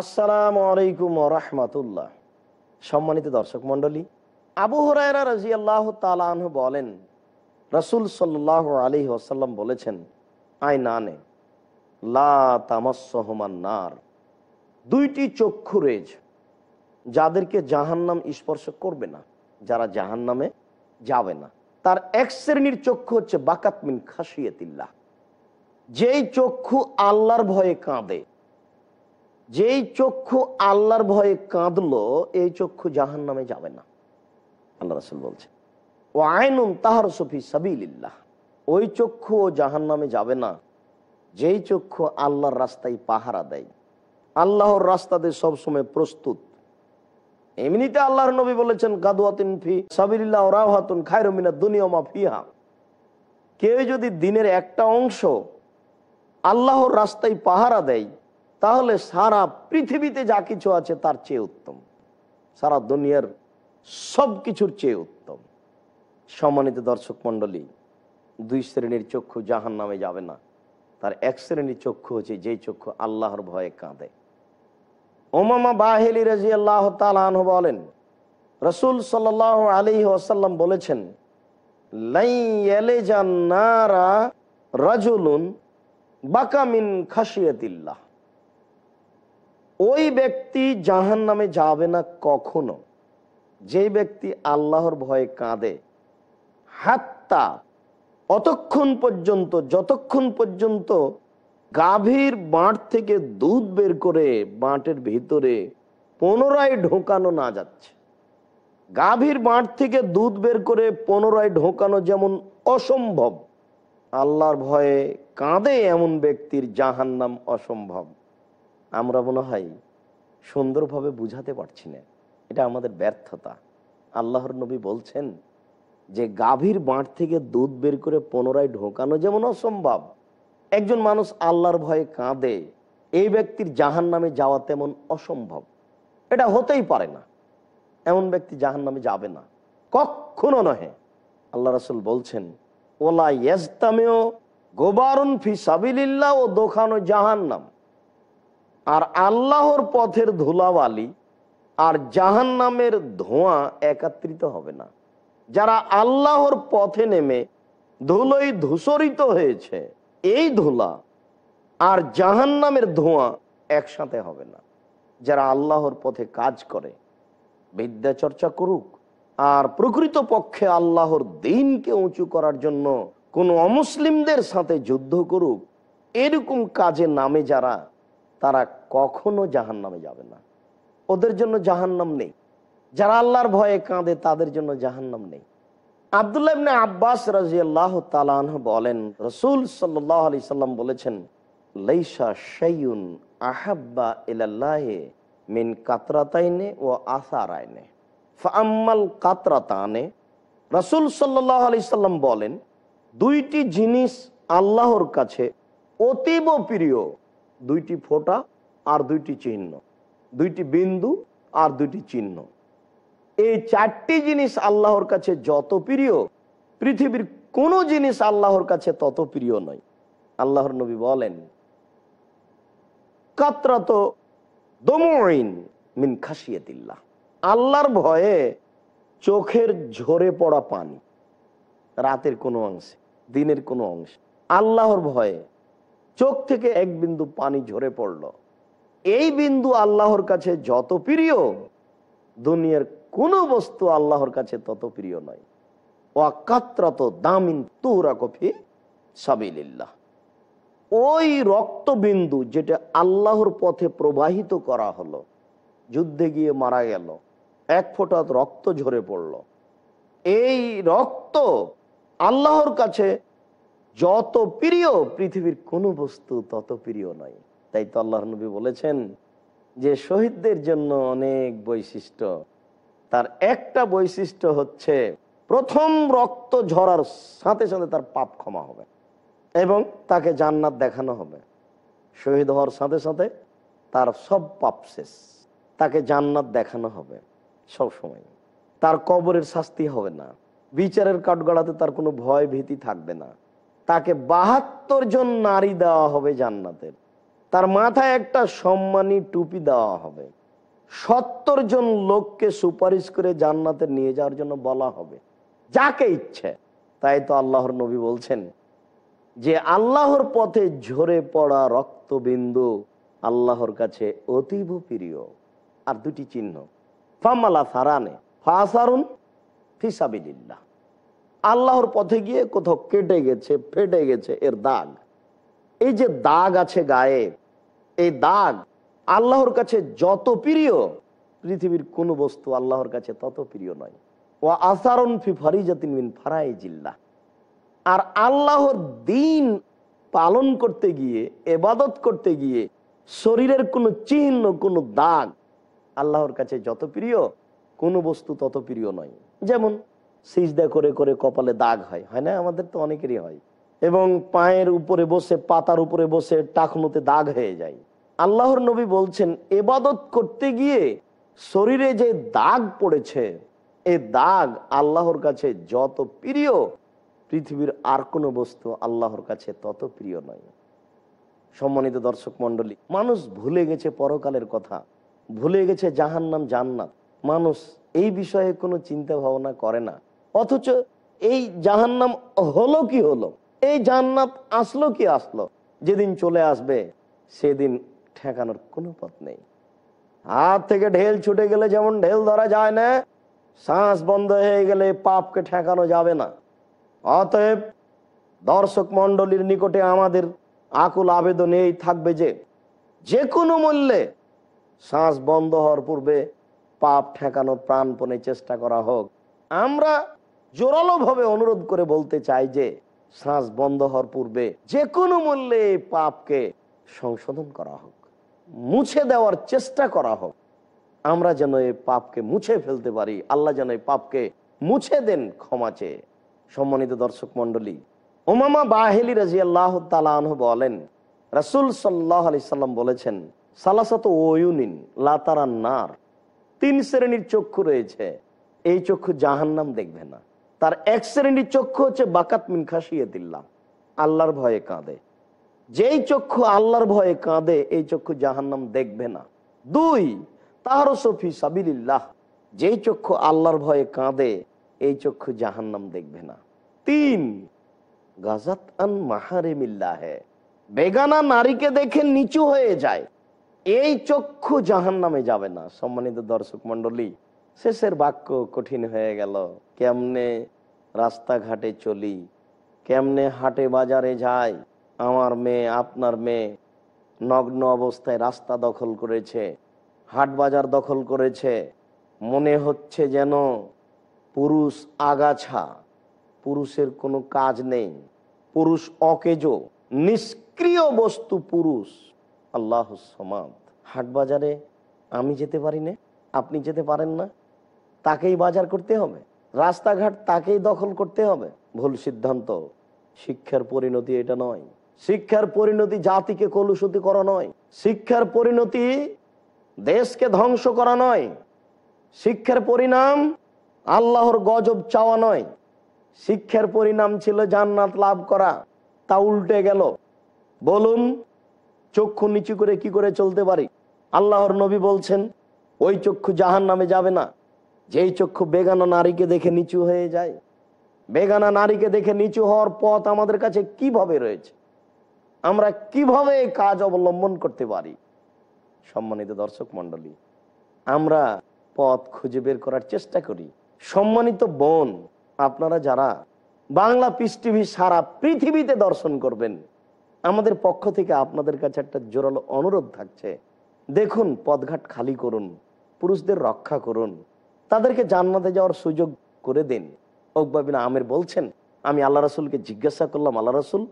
আসসালাম আলাইকুম রহমতুল্লাহ সম্মানিত দর্শক মন্ডলী আবু হরায়রা রাজি আল্লাহ তালাহ বলেন রসুল সাল্লাহ আলী আসাল্লাম বলেছেন আই নানে নার দুইটি চক্ষু রেজ যাদেরকে জাহান্নাম স্পর্শ করবে না যারা জাহান্নামে যাবে না তার এক শ্রেণীর চক্ষু হচ্ছে বাকাতমিন তিল্লা যেই চক্ষু আল্লাহর ভয়ে কাঁদে যেই চক্ষু আল্লাহর ভয়ে কাঁদলো এই চক্ষু জাহান নামে যাবে না আল্লাহ রাসুল বলছে ও আইনুন তাহার সফি সাবিল্লাহ ওই চক্ষু ও জাহান নামে যাবে না যেই চক্ষু আল্লাহর রাস্তায় পাহারা দেয় আল্লাহর রাস্তাতে সবসময় প্রস্তুত এমনিতে আল্লাহর নবী বলেছেন কাদুয়াতিন ফি সাবিল্লাহ রাহাতুন খায়রমিনা দুনিয়মা ফিহা কেউ যদি দিনের একটা অংশ আল্লাহর রাস্তায় পাহারা দেয় তাহলে সারা পৃথিবীতে যা কিছু আছে তার চেয়ে উত্তম সারা দুনিয়ার সব কিছুর চেয়ে উত্তম সম্মানিত দর্শক মন্ডলী দুই শ্রেণীর চক্ষু জাহান নামে যাবে না তার এক শ্রেণীর চক্ষু হচ্ছে যেই চক্ষু আল্লাহর ভয়ে কাঁদে ওমামা বাহেলি রাজি আল্লাহ তালাহ বলেন রসুল সাল আলী আসাল্লাম বলেছেন রাজুলুন বাকামিন খাসিয়াতিল্লাহ ওই ব্যক্তি জাহান নামে যাবে না কখনো যেই ব্যক্তি আল্লাহর ভয়ে কাঁদে হাত্তা অতক্ষণ পর্যন্ত যতক্ষণ পর্যন্ত গাভীর বাঁট থেকে দুধ বের করে বাঁটের ভিতরে পুনরায় ঢোকানো না যাচ্ছে গাভীর বাঁট থেকে দুধ বের করে পুনরায় ঢোকানো যেমন অসম্ভব আল্লাহর ভয়ে কাঁদে এমন ব্যক্তির জাহান্নাম অসম্ভব আমরা মনে হয় সুন্দরভাবে বুঝাতে পারছি না এটা আমাদের ব্যর্থতা আল্লাহর নবী বলছেন যে গাভীর বাঁট থেকে দুধ বের করে পুনরায় ঢোকানো যেমন অসম্ভব একজন মানুষ আল্লাহর ভয়ে কাঁদে এই ব্যক্তির জাহান নামে যাওয়া তেমন অসম্ভব এটা হতেই পারে না এমন ব্যক্তি জাহান নামে যাবে না কখনো নহে আল্লাহ রসুল বলছেন ওলা ইয়াস্তামেও গোবারুন ফি সাবিল্লা ও দোকানো জাহান্নাম আর আল্লাহর পথের ধুলাবালি আর জাহান নামের ধোঁয়া একাত্রিত হবে না যারা আল্লাহর পথে নেমে ধুলোই ধূসরিত হয়েছে এই ধুলা আর জাহান নামের ধোঁয়া একসাথে হবে না যারা আল্লাহর পথে কাজ করে বিদ্যা চর্চা করুক আর প্রকৃত পক্ষে আল্লাহর দিনকে উঁচু করার জন্য কোন অমুসলিমদের সাথে যুদ্ধ করুক এরকম কাজে নামে যারা তারা কখনো জাহান নামে যাবে না ওদের জন্য জাহান্নাম নেই যারা আল্লাহর ভয়ে কাঁদে তাদের জন্য জাহান্নাম নেই আবদুল্লাহ ইবনে আব্বাস আল্লাহ তালাহ বলেন রসুল সাল্লাহ আলি সাল্লাম বলেছেন লাইসা শাইউন আহাব্বা ইলাল্লাহে মিন কাতরাতাইনে ও আসারায়নে ফাম্মাল কাতরাতানে রসুল সাল্লাহ আলি সাল্লাম বলেন দুইটি জিনিস আল্লাহর কাছে অতীব প্রিয় দুইটি ফোঁটা আর দুইটি চিহ্ন দুইটি বিন্দু আর দুইটি চিহ্ন এই চারটি জিনিস আল্লাহর কাছে যত প্রিয় পৃথিবীর কোনো জিনিস আল্লাহর কাছে তত প্রিয় নয় আল্লাহর নবী বলেন কাতরাত দমইন মিন খাসিয়াতিল্লাহ আল্লাহর ভয়ে চোখের ঝরে পড়া পানি রাতের কোনো অংশে দিনের কোনো অংশে আল্লাহর ভয়ে চোখ থেকে এক বিন্দু পানি ঝরে পড়ল এই বিন্দু আল্লাহর কাছে যত প্রিয় দুনিয়ার কোনো বস্তু আল্লাহর কাছে তত প্রিয় নয় ওয়াকাত্রাত দামিন তুরা কফি সাবিল্লাহ ওই রক্তবিন্দু যেটা আল্লাহর পথে প্রবাহিত করা হলো যুদ্ধে গিয়ে মারা গেল এক ফোঁটা রক্ত ঝরে পড়ল এই রক্ত আল্লাহর কাছে যত প্রিয় পৃথিবীর কোনো বস্তু তত প্রিয় নয় তাই তো আল্লাহ নবী বলেছেন যে শহীদদের জন্য অনেক বৈশিষ্ট্য তার একটা বৈশিষ্ট্য হচ্ছে প্রথম রক্ত ঝরার সাথে সাথে তার পাপ ক্ষমা হবে এবং তাকে জান্নাত দেখানো হবে শহীদ হওয়ার সাথে সাথে তার সব পাপ শেষ তাকে জান্নাত দেখানো হবে সব সময় তার কবরের শাস্তি হবে না বিচারের কাঠগড়াতে তার কোনো ভয় ভীতি থাকবে না তাকে বাহাত্তর জন নারী দেওয়া হবে জান্নাতের তার মাথায় একটা সম্মানী টুপি দেওয়া হবে সত্তর জন লোককে সুপারিশ করে জান্নাতে নিয়ে যাওয়ার জন্য বলা হবে যাকে ইচ্ছে তাই তো আল্লাহর নবী বলছেন যে আল্লাহর পথে ঝরে পড়া রক্তবিন্দু আল্লাহর কাছে অতীব প্রিয় আর দুটি চিহ্ন ফামালা সারানে ফাসারুন ফিসাবিল্লাহ আল্লাহর পথে গিয়ে কোথাও কেটে গেছে ফেটে গেছে এর দাগ এই যে দাগ আছে গায়ে এই দাগ আল্লাহর কাছে যত প্রিয় পৃথিবীর কোনো বস্তু আল্লাহর কাছে তত প্রিয় নয় ও আসারণ ফি ফারিজাতিন মিন ফারাই জিল্লা আর আল্লাহর দিন পালন করতে গিয়ে এবাদত করতে গিয়ে শরীরের কোনো চিহ্ন কোনো দাগ আল্লাহর কাছে যত প্রিয় কোনো বস্তু তত প্রিয় নয় যেমন সিজদা করে করে কপালে দাগ হয় হয় না আমাদের তো অনেকেরই হয় এবং পায়ের উপরে বসে পাতার উপরে বসে টাকনুতে দাগ হয়ে যায় আল্লাহর নবী বলছেন এবাদত করতে গিয়ে শরীরে যে দাগ পড়েছে এ দাগ আল্লাহর কাছে যত প্রিয় পৃথিবীর আর কোনো বস্তু আল্লাহর কাছে তত প্রিয় নয় সম্মানিত দর্শক মন্ডলী মানুষ ভুলে গেছে পরকালের কথা ভুলে গেছে জাহান্নাম জান্নাত মানুষ এই বিষয়ে কোনো চিন্তা ভাবনা করে না অথচ এই জাহান্নাম হলো কি হলো এই জান্নাত আসলো কি আসলো যেদিন চলে আসবে সেদিন ঠেকানোর কোনো পথ নেই হাত থেকে ঢেল ছুটে গেলে যেমন ঢেল ধরা যায় না শ্বাস বন্ধ হয়ে গেলে পাপকে ঠেকানো যাবে না অতএব দর্শক মন্ডলীর নিকটে আমাদের আকুল আবেদন এই থাকবে যে যে কোনো মূল্যে শ্বাস বন্ধ হওয়ার পূর্বে পাপ ঠেকানোর প্রাণপণে চেষ্টা করা হোক আমরা জোরালোভাবে অনুরোধ করে বলতে চাই যে শ্বাস বন্ধ হওয়ার পূর্বে যে কোনো মূল্যে পাপকে সংশোধন করা হোক মুছে দেওয়ার চেষ্টা করা হোক আমরা যেন এই পাপকে মুছে ফেলতে পারি আল্লাহ যেন এই পাপকে মুছে দেন ক্ষমা চেয়ে সম্মানিত দর্শক মন্ডলী ওমামা বাহেলি রাজি আল্লাহ বলেন রাসুল সাল্লাহ আলি সাল্লাম বলেছেন সালাসাত ওয়ুনিন লাতারান্নার তিন শ্রেণীর চক্ষু রয়েছে এই চক্ষু জাহান্নাম দেখবে না তার এক শ্রেণীর চক্ষু হচ্ছে বাকাত মিন খাসিয়ে দিল্লাম আল্লাহর ভয়ে কাঁদে যেই চক্ষু আল্লাহর ভয়ে কাঁদে এই চক্ষু জাহান্নাম দেখবে না দুই তাহার সফি সাবিল্লাহ যেই চক্ষু আল্লাহর ভয়ে কাঁদে এই চক্ষু জাহান্নাম দেখবে না তিন গাজাত আন মাহারে মিল্লাহে বেগানা নারীকে দেখে নিচু হয়ে যায় এই চক্ষু জাহান নামে যাবে না সম্মানিত দর্শক মন্ডলী শেষের বাক্য কঠিন হয়ে গেল কেমনে রাস্তাঘাটে চলি কেমনে হাটে বাজারে যাই আমার মেয়ে আপনার মেয়ে নগ্ন অবস্থায় রাস্তা দখল করেছে হাট বাজার দখল করেছে মনে হচ্ছে যেন পুরুষ আগাছা পুরুষের কোনো কাজ নেই পুরুষ অকেজো নিষ্ক্রিয় বস্তু পুরুষ আল্লাহ সমাদ হাট বাজারে আমি যেতে পারি না আপনি যেতে পারেন না তাকেই বাজার করতে হবে রাস্তাঘাট তাকেই দখল করতে হবে ভুল সিদ্ধান্ত শিক্ষার পরিণতি এটা নয় শিক্ষার পরিণতি জাতিকে কলুষতি করা নয় শিক্ষার পরিণতি দেশকে ধ্বংস করা নয় শিক্ষার পরিণাম আল্লাহর গজব চাওয়া নয় শিক্ষার পরিণাম ছিল জান্নাত লাভ করা তা উল্টে গেল বলুন চক্ষু নিচু করে কি করে চলতে পারি আল্লাহর নবী বলছেন ওই চক্ষু জাহান নামে যাবে না যেই চক্ষু বেগানা নারীকে দেখে নিচু হয়ে যায় বেগানা নারীকে দেখে নিচু হওয়ার পথ আমাদের কাছে কিভাবে রয়েছে আমরা কিভাবে কাজ অবলম্বন করতে পারি সম্মানিত দর্শক মন্ডলী আমরা পথ খুঁজে বের করার চেষ্টা করি সম্মানিত বোন আপনারা যারা বাংলা পিস টিভি সারা পৃথিবীতে দর্শন করবেন আমাদের পক্ষ থেকে আপনাদের কাছে একটা জোরালো অনুরোধ থাকছে দেখুন পদঘাট খালি করুন পুরুষদের রক্ষা করুন তাদেরকে জান্নাতে যাওয়ার সুযোগ করে দেন ওকবাবিন আমের বলছেন আমি আল্লাহ রসুলকে জিজ্ঞাসা করলাম আল্লাহ রসুল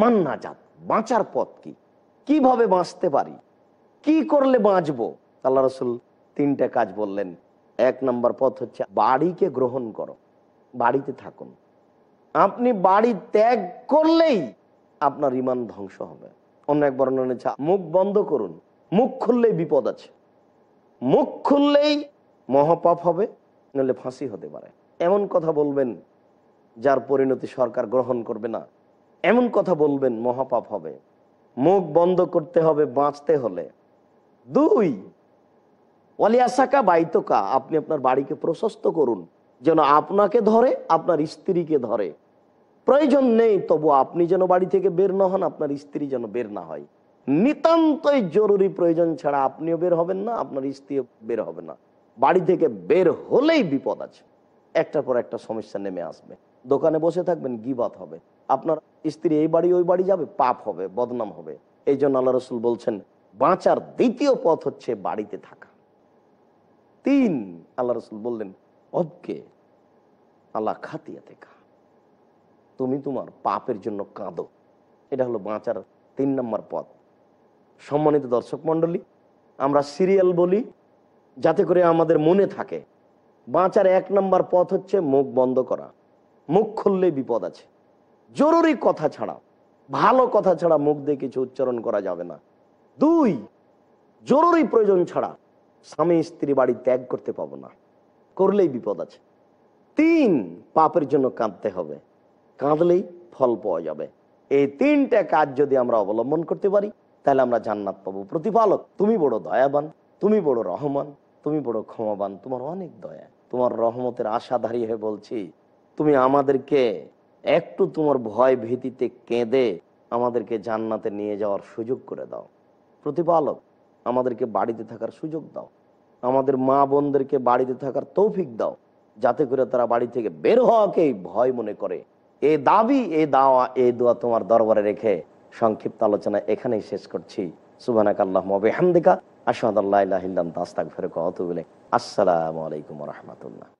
মান যাত বাঁচার পথ কি কিভাবে বাঁচতে পারি কি করলে বাঁচবো আল্লাহ রসুল তিনটা কাজ বললেন এক নম্বর পথ হচ্ছে বাড়িকে গ্রহণ করো বাড়িতে থাকুন আপনি বাড়ি ত্যাগ করলেই আপনার ইমান ধ্বংস হবে অন্য এক বর্ণনা মুখ বন্ধ করুন মুখ খুললেই বিপদ আছে মুখ খুললেই মহাপাপ হবে নাহলে ফাঁসি হতে পারে এমন কথা বলবেন যার পরিণতি সরকার গ্রহণ করবে না এমন কথা বলবেন মহাপাপ হবে মুখ বন্ধ করতে হবে বাঁচতে হলে দুই ওয়ালিয়াসাকা বাইতকা আপনি আপনার বাড়িকে প্রশস্ত করুন যেন আপনাকে ধরে আপনার স্ত্রীকে ধরে প্রয়োজন নেই তবু আপনি যেন বাড়ি থেকে বের না হন আপনার স্ত্রী যেন বের না হয় নিতান্তই জরুরি প্রয়োজন ছাড়া আপনিও বের হবেন না আপনার স্ত্রীও বের হবে না বাড়ি থেকে বের হলেই বিপদ আছে একটার পর একটা সমস্যা নেমে আসবে দোকানে বসে থাকবেন গিবাত হবে আপনার স্ত্রী এই বাড়ি ওই বাড়ি যাবে পাপ হবে বদনাম হবে এই জন্য আল্লাহ রসুল বলছেন বাঁচার দ্বিতীয় পথ হচ্ছে বাড়িতে থাকা তিন আল্লাহ রসুল বললেন অবকে আল্লাহ খাতিয়া দেখা তুমি তোমার পাপের জন্য কাঁদো এটা হলো বাঁচার তিন নম্বর পথ সম্মানিত দর্শক মন্ডলী আমরা সিরিয়াল বলি যাতে করে আমাদের মনে থাকে বাঁচার এক নম্বর পথ হচ্ছে মুখ বন্ধ করা মুখ খুললে বিপদ আছে জরুরি কথা ছাড়া ভালো কথা ছাড়া মুখ দিয়ে কিছু উচ্চারণ করা যাবে না দুই জরুরি প্রয়োজন ছাড়া স্বামী স্ত্রী বাড়ি ত্যাগ করতে পাবো না করলেই বিপদ আছে তিন পাপের জন্য কাঁদতে হবে কাঁদলেই ফল পাওয়া যাবে এই তিনটা কাজ যদি আমরা অবলম্বন করতে পারি তাহলে আমরা জান্নাত পাবো প্রতিপালক তুমি বড় দয়াবান তুমি বড় রহমান তুমি বড় ক্ষমাবান তোমার অনেক দয়া তোমার রহমতের আশাধারী হয়ে বলছি তুমি আমাদেরকে একটু তোমার ভয় ভীতিতে কেঁদে আমাদেরকে জান্নাতে নিয়ে যাওয়ার সুযোগ করে দাও প্রতিপালক আমাদেরকে বাড়িতে থাকার সুযোগ দাও আমাদের মা বোনদেরকে বাড়িতে থাকার তৌফিক দাও যাতে করে তারা বাড়ি থেকে বের হওয়াকেই ভয় মনে করে এ দাবি এ দাওয়া এ দোয়া তোমার দরবারে রেখে সংক্ষিপ্ত আলোচনা এখানেই শেষ করছি সুবানাকাল্লাহ মবে হামদিকা আসাদ আল্লাহ ইল্লাম দাস্তাক ফেরক অতগুলে আসসালামু আলাইকুম রহমতুল্লাহ